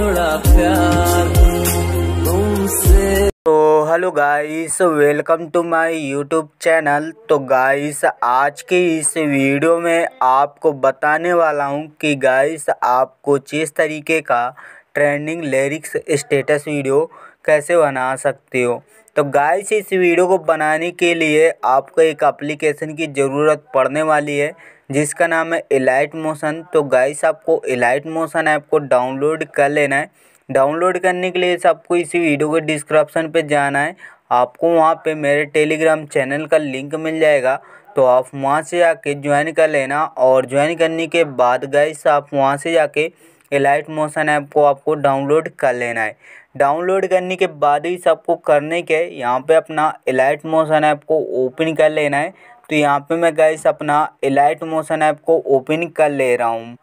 थोड़ा प्यार तुमसे तो hello guys welcome to my YouTube channel तो गाइस आज की इस वीडियो में आपको बताने वाला हूँ कि गाइस आपको जिस तरीके का ट्रेंडिंग लिरिक्स स्टेटस वीडियो कैसे बना सकते हो तो गाइस इस वीडियो को बनाने के लिए आपको एक एप्लीकेशन की ज़रूरत पड़ने वाली है जिसका नाम है एलाइट मोशन तो गाइस आपको एलाइट मोशन ऐप को डाउनलोड कर लेना है डाउनलोड करने के लिए आपको इसी वीडियो के डिस्क्रिप्शन पे जाना है आपको वहाँ पे मेरे टेलीग्राम चैनल का लिंक मिल जाएगा तो आप वहाँ से जाके ज्वाइन कर लेना और ज्वाइन करने के बाद गाइस आप वहाँ से जाके एलाइट मोशन ऐप को आपको डाउनलोड कर लेना है डाउनलोड करने के बाद ही सबको करने के यहाँ पे अपना एलाइट मोशन ऐप को ओपन कर लेना है तो यहाँ पे मैं गैस अपना इलाइट मोशन ऐप को ओपन कर ले रहा हूँ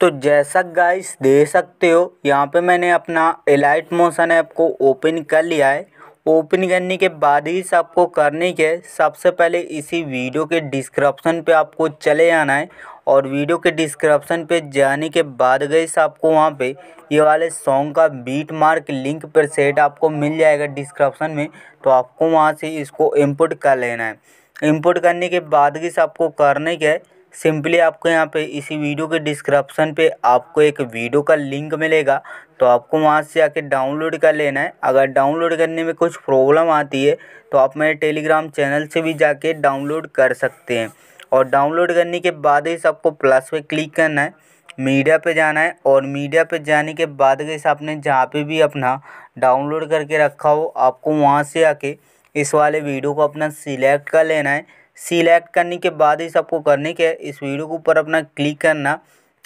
तो जैसा गाइस दे सकते हो यहाँ पे मैंने अपना इलाइट मोशन ऐप को ओपन कर लिया है ओपन करने के बाद ही सबको करने के सबसे पहले इसी वीडियो के डिस्क्रिप्शन पे आपको चले आना है और वीडियो के डिस्क्रिप्शन पे जाने के बाद गई आपको वहाँ पे ये वाले सॉन्ग का बीट मार्क लिंक पर सेट आपको मिल जाएगा डिस्क्रिप्शन में तो आपको वहाँ से इसको इनपुट कर लेना है इंपोर्ट करने के बाद किस आपको करने के सिंपली आपको यहाँ पे इसी वीडियो के डिस्क्रिप्शन पे आपको एक वीडियो का लिंक मिलेगा तो आपको वहाँ से आके डाउनलोड कर लेना है अगर डाउनलोड करने में कुछ प्रॉब्लम आती है तो आप मेरे टेलीग्राम चैनल से भी जाके डाउनलोड कर सकते हैं और डाउनलोड करने के बाद ही आपको प्लस पे क्लिक करना है मीडिया पे जाना है और मीडिया पे जाने के बाद इस आपने जहाँ पे भी अपना डाउनलोड करके रखा हो आपको वहाँ से आके इस वाले वीडियो को अपना सिलेक्ट कर लेना है सिलेक्ट करने के बाद ही सबको करने के इस वीडियो के ऊपर अपना क्लिक करना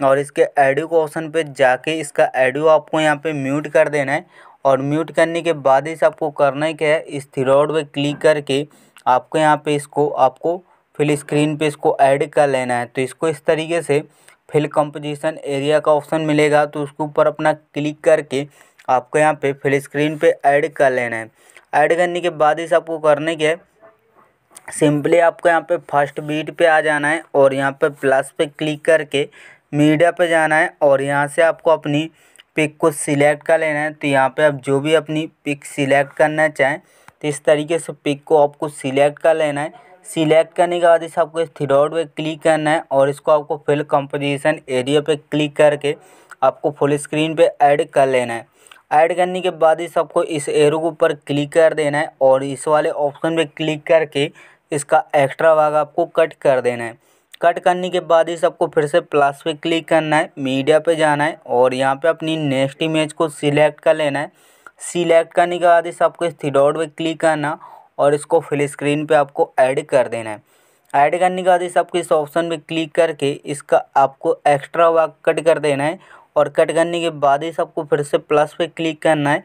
और इसके एडियो को ऑप्शन पे जाके इसका एडियो आपको यहाँ पे म्यूट कर देना है और म्यूट करने के बाद ही सबको करना है क्या है इस थ्रोड पर क्लिक करके आपको यहाँ पे इसको आपको फिल स्क्रीन पे इसको ऐड कर लेना है तो इसको इस तरीके से फिल कंपोजिशन एरिया का ऑप्शन मिलेगा तो उसके ऊपर अपना क्लिक करके आपको यहाँ पे फिल स्क्रीन पे ऐड कर लेना है ऐड करने के बाद इस आपको करने के सिंपली आपको यहाँ पे फर्स्ट बीट पे आ जाना है और यहाँ पे प्लस पे क्लिक करके मीडिया पे जाना है और यहाँ से आपको अपनी पिक को सिलेक्ट कर लेना है तो यहाँ पे आप जो भी अपनी पिक सिलेक्ट करना चाहें तो इस तरीके से पिक को आपको सिलेक्ट कर लेना है सिलेक्ट करने के बाद इस आपको इस थ्रोड पर क्लिक करना है और इसको आपको फिल कंपोजिशन एरिया पे क्लिक करके आपको फुल स्क्रीन पे ऐड कर लेना है ऐड करने के बाद ही सबको इस एरो के ऊपर क्लिक कर देना है और इस वाले ऑप्शन पे क्लिक करके इसका एक्स्ट्रा भाग आपको कट कर देना है कट करने के बाद ही सबको फिर से प्लस पे क्लिक करना है मीडिया पे जाना है और यहाँ पे अपनी नेक्स्ट इमेज को सिलेक्ट कर लेना है सिलेक्ट करने के बाद ही सबको इस थीडॉट पर क्लिक करना और इसको फुल स्क्रीन पर आपको ऐड कर देना है ऐड करने के बाद इस सबको इस ऑप्शन पर क्लिक करके इसका आपको एक्स्ट्रा वाक कट कर देना है और कट करने के बाद ही सबको फिर से प्लस पे क्लिक करना है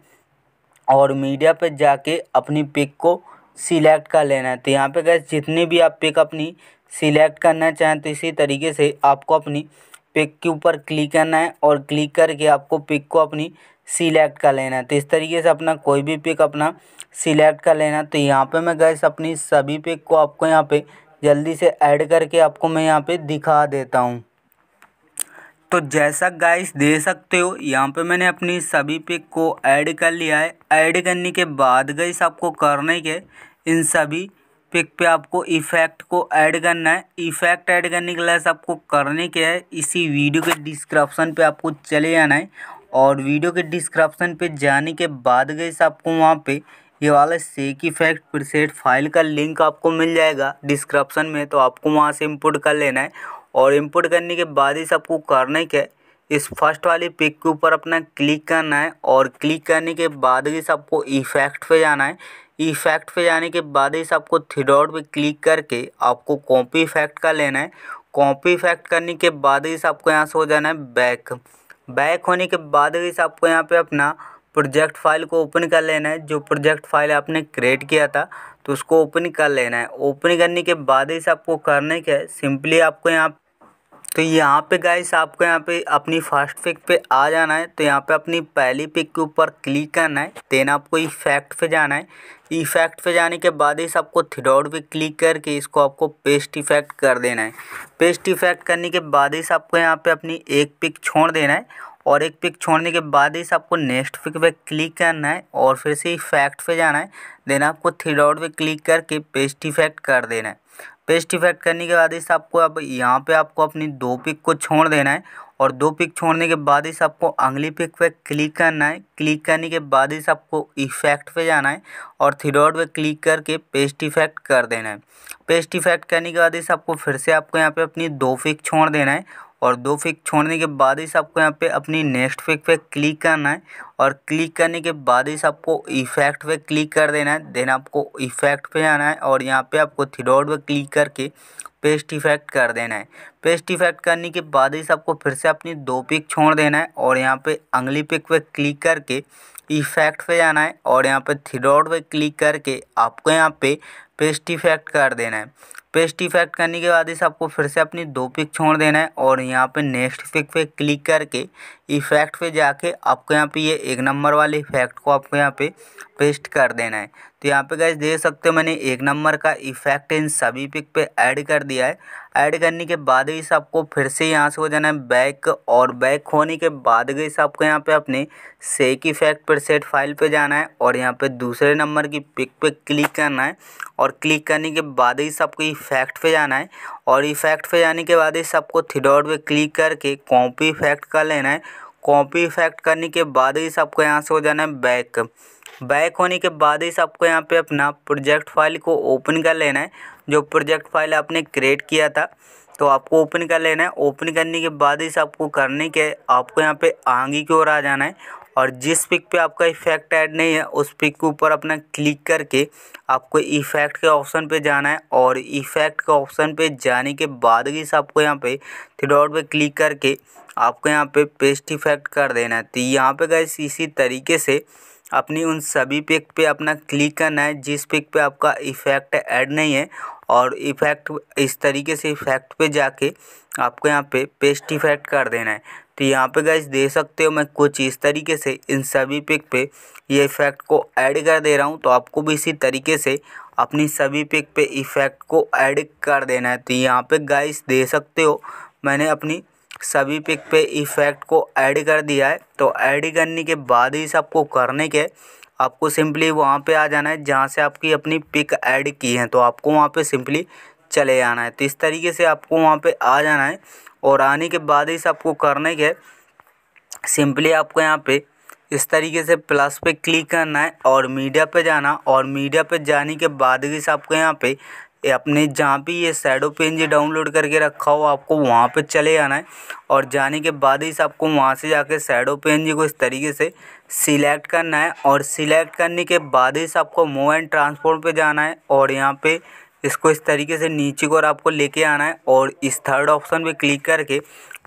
और मीडिया पे जाके अपनी पिक को सिलेक्ट कर लेना है तो यहाँ पे गए जितनी भी आप पिक अपनी सिलेक्ट करना चाहें तो इसी तरीके से आपको अपनी पिक के ऊपर क्लिक करना है और क्लिक करके आपको पिक को अपनी सिलेक्ट कर लेना है तो इस तरीके से अपना कोई भी पिक अपना सिलेक्ट कर लेना तो यहाँ पे मैं गैस अपनी सभी पिक को आपको यहाँ पे जल्दी से ऐड करके आपको मैं यहाँ पे दिखा देता हूँ तो जैसा गाइस दे सकते हो यहाँ पे मैंने अपनी सभी पिक को ऐड कर लिया है ऐड करने के बाद गाइस आपको करने के इन सभी पिक पे आपको इफ़ेक्ट को ऐड करना है इफ़ेक्ट ऐड करने के लिए आपको करने के है इसी वीडियो के डिस्क्रिप्शन पे आपको चले जाना है और वीडियो के डिस्क्रिप्शन पे जाने के बाद गई आपको वहाँ पे ये वाला सेक इफेक्ट प्रीसेट फाइल का लिंक आपको मिल जाएगा डिस्क्रिप्शन में तो आपको वहाँ से इंपोर्ट कर लेना है और इम्पोर्ट करने के बाद ही सबको करने के इस फर्स्ट वाली पिक के ऊपर अपना क्लिक करना है और क्लिक करने के बाद ही सबको इफेक्ट पे जाना है इफेक्ट पे जाने के बाद ही सबको थ्री डॉट पे क्लिक करके आपको कॉपी इफेक्ट का लेना है कॉपी इफेक्ट करने के बाद ही आपको यहाँ से हो जाना है बैक बैक होने के बाद ही सबको यहाँ पे अपना प्रोजेक्ट फाइल को ओपन कर लेना है जो प्रोजेक्ट फाइल आपने क्रिएट किया था तो उसको ओपन कर लेना है ओपन करने के बाद ही सबको करने के सिंपली आपको यहाँ तो यहाँ पे गाइस आपको यहाँ पे अपनी फर्स्ट पिक पे आ जाना है तो यहाँ पे अपनी पहली पिक के ऊपर क्लिक करना है देन आपको इफेक्ट पे जाना है इफेक्ट पे जाने के बाद इस आपको थ्रोड पे क्लिक करके इसको आपको पेस्ट इफेक्ट कर देना है पेस्ट इफेक्ट करने के बाद इस आपको यहाँ पे अपनी एक पिक छोड़ देना है और एक पिक छोड़ने के बाद इस आपको नेक्स्ट पिक पे क्लिक करना है और फिर से इफेक्ट पे जाना है देन आपको थ्री पे क्लिक करके पेस्ट इफेक्ट कर देना है पेस्ट इफेक्ट करने के बाद इस आपको अब यहाँ पे आपको अपनी दो पिक को छोड़ देना है और दो पिक छोड़ने के बाद इस आपको अगली पिक पे क्लिक करना है क्लिक करने के बाद इस आपको इफेक्ट पे जाना है और थ्रीडॉट पे क्लिक करके पेस्ट इफेक्ट कर देना है पेस्ट इफेक्ट करने के बाद इस आपको फिर से आपको यहाँ पे अपनी दो पिक छोड़ देना है और दो पिक छोड़ने के बाद इस आपको यहाँ पे अपनी नेक्स्ट पिक पे क्लिक करना है और क्लिक करने के बाद ही आपको इफेक्ट पे क्लिक कर देना है देन आपको इफेक्ट पे आना है और यहाँ पे आपको थ्रोड पे क्लिक करके पेस्ट इफेक्ट कर देना है पेस्ट इफेक्ट करने के बाद ही आपको फिर से अपनी दो पिक छोड़ देना है और यहाँ पे अंगली पिक पे क्लिक करके इफेक्ट पे जाना है और यहाँ पे थ्रोड पे क्लिक करके आपको यहाँ पे पेस्ट इफेक्ट कर देना है पेस्ट इफेक्ट करने के बाद ही आपको फिर से अपनी दो पिक छोड़ देना है और यहाँ पे नेक्स्ट पिक पे क्लिक करके इफेक्ट पे जाके आपको यहाँ पे ये एक नंबर वाले इफेक्ट को आपको यहाँ पे पेस्ट कर देना है तो यहाँ पे गैस देख सकते हो मैंने एक नंबर का इफेक्ट इन सभी पिक पे ऐड कर दिया है ऐड करने के बाद ही आपको फिर से यहाँ से हो जाना है बैक और बैक होने के बाद गई आपको यहाँ पे अपने shake effect preset file पे जाना है और यहाँ पे दूसरे नंबर की पिक पे क्लिक करना है और क्लिक करने के बाद ही आपको इफेक्ट पे जाना है और इफेक्ट पे जाने के बाद ही आपको थ्री डॉट पे क्लिक करके कॉपी इफेक्ट कर लेना है कॉपी इफेक्ट करने के बाद ही सबको यहाँ से हो जाना है बैक बैक होने के बाद ही सबको यहाँ पे अपना प्रोजेक्ट फाइल को ओपन कर लेना है जो प्रोजेक्ट फाइल आपने क्रिएट किया था तो आपको ओपन कर लेना है ओपन करने के बाद ही सबको करने के आपको यहाँ पे आगे की ओर आ जाना है और जिस पिक पे आपका इफेक्ट ऐड नहीं है उस पिक के ऊपर अपना क्लिक करके आपको इफेक्ट के ऑप्शन पे जाना है और इफेक्ट के ऑप्शन पे जाने के बाद ही आपको यहाँ पे थ्री डॉट पे क्लिक करके आपको यहाँ पे पेस्ट इफेक्ट कर देना है तो यहाँ पे गए इसी तरीके से अपनी उन सभी पिक पे अपना क्लिक करना है जिस पिक पे आपका इफ़ेक्ट ऐड नहीं है और इफ़ेक्ट इस तरीके से इफ़ेक्ट पे जाके आपको यहाँ पे पेस्ट इफ़ेक्ट कर देना है तो यहाँ पे गैस दे सकते हो मैं कुछ इस तरीके से इन सभी पिक पे ये इफ़ेक्ट को ऐड कर दे रहा हूँ तो आपको भी इसी तरीके से अपनी सभी पिक पे इफ़ेक्ट को ऐड कर देना है तो यहाँ पे गैस दे सकते हो मैंने अपनी सभी पिक पे इफ़ेक्ट को ऐड कर दिया है तो ऐड करने के बाद ही सबको करने के आपको सिंपली वहाँ पर आ जाना है जहाँ से आपकी अपनी पिक ऐड की है तो आपको वहाँ पर सिंपली चले जाना है तो इस तरीके से आपको वहाँ पे आ जाना है और आने के बाद ही सबको करने के सिंपली आपको यहाँ पे इस तरीके से प्लस पे क्लिक करना है और मीडिया पे जाना और मीडिया पे जाने के बाद इस आपको यहाँ पे अपने जहाँ पे ये सैडो पेन जी डाउनलोड करके रखा हो आपको वहाँ पे चले जाना है और जाने के बाद ही आपको वहाँ से जाके सैडो पेन जी को इस तरीके से सिलेक्ट करना है और सिलेक्ट करने के बाद ही आपको मोबाइल ट्रांसपोर्ट पे जाना है और यहाँ पे इसको इस तरीके से नीचे को और आपको लेके आना है और इस थर्ड ऑप्शन पे क्लिक करके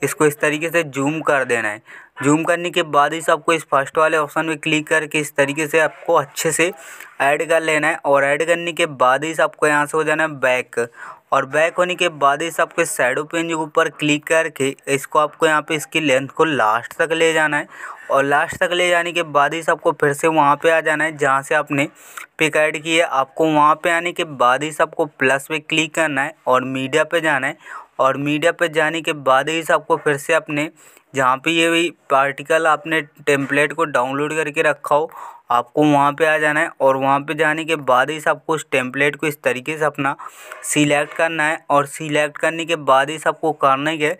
इसको इस तरीके से जूम कर देना है जूम करने के बाद ही आपको इस फर्स्ट वाले ऑप्शन पे क्लिक करके इस तरीके से आपको अच्छे से ऐड कर लेना है और ऐड करने के बाद ही आपको यहाँ से हो जाना है बैक और बैक होने के बाद इस आपके साइडो पेन के ऊपर क्लिक करके इसको आपको यहाँ पे इसकी लेंथ को लास्ट तक ले जाना है और लास्ट तक ले जाने के बाद ही आपको फिर से वहाँ पे आ जाना है जहाँ से आपने पिक ऐड की है आपको वहाँ पे आने के बाद ही आपको प्लस पे क्लिक करना है और मीडिया पे जाना है और मीडिया पे जाने के बाद ही आपको फिर से अपने जहाँ पे ये भी पार्टिकल आपने टेम्पलेट को डाउनलोड करके रखा हो आपको वहाँ पे आ जाना है और वहाँ पे जाने के बाद ही सबको उस टेम्पलेट को इस तरीके से अपना सिलेक्ट करना है और सिलेक्ट करने के बाद ही सबको करने के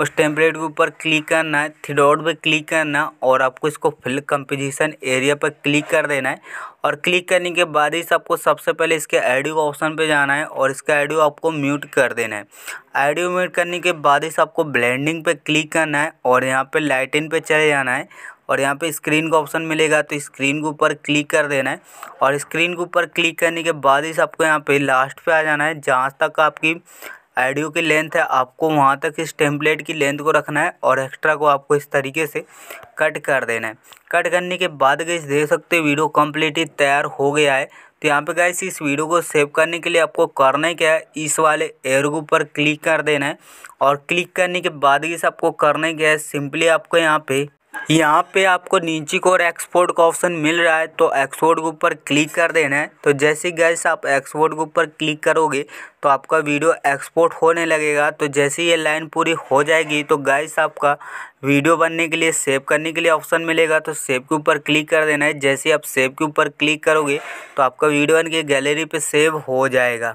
उस टेम्पलेट के ऊपर क्लिक करना है थ्री डॉट पर क्लिक करना और आपको इसको फिल कंपोजिशन एरिया पर क्लिक कर देना है और क्लिक करने के बाद ही सबको सबसे पहले इसके ऑडियो ऑप्शन पर जाना है और इसका ऑडियो आपको म्यूट कर देना है ऑडियो म्यूट करने के बाद ही सबको ब्लैंडिंग पे क्लिक करना है और यहाँ पर लाइटिन पे चले जाना है और यहाँ पे स्क्रीन का ऑप्शन मिलेगा तो स्क्रीन के ऊपर क्लिक कर देना है और स्क्रीन के ऊपर क्लिक करने के बाद ही आपको यहाँ पे लास्ट पे आ जाना है जहाँ तक आपकी आइडियो की लेंथ है आपको वहाँ तक इस टेम्पलेट की लेंथ को रखना है और एक्स्ट्रा को आपको इस तरीके से कट कर देना है कट करने के बाद गई देख सकते हो वीडियो कम्प्लीटली तैयार हो गया है तो यहाँ पे गाइस इस वीडियो को सेव करने के लिए आपको करना है क्या है इस वाले एयर के ऊपर क्लिक कर देना है और क्लिक करने के बाद इस आपको करना है क्या है सिंपली आपको यहाँ पे यहाँ पे आपको नीचे को और एक्सपोर्ट का ऑप्शन मिल रहा है तो एक्सपोर्ट के ऊपर क्लिक कर देना है तो जैसे गैस आप एक्सपोर्ट के ऊपर क्लिक करोगे तो आपका वीडियो एक्सपोर्ट होने लगेगा तो जैसे ये लाइन पूरी हो जाएगी तो गैस आपका वीडियो बनने के लिए सेव करने के लिए ऑप्शन मिलेगा तो सेव के ऊपर क्लिक कर देना है जैसे आप सेव के ऊपर क्लिक करोगे तो आपका वीडियो बन के गैलरी पर सेव हो जाएगा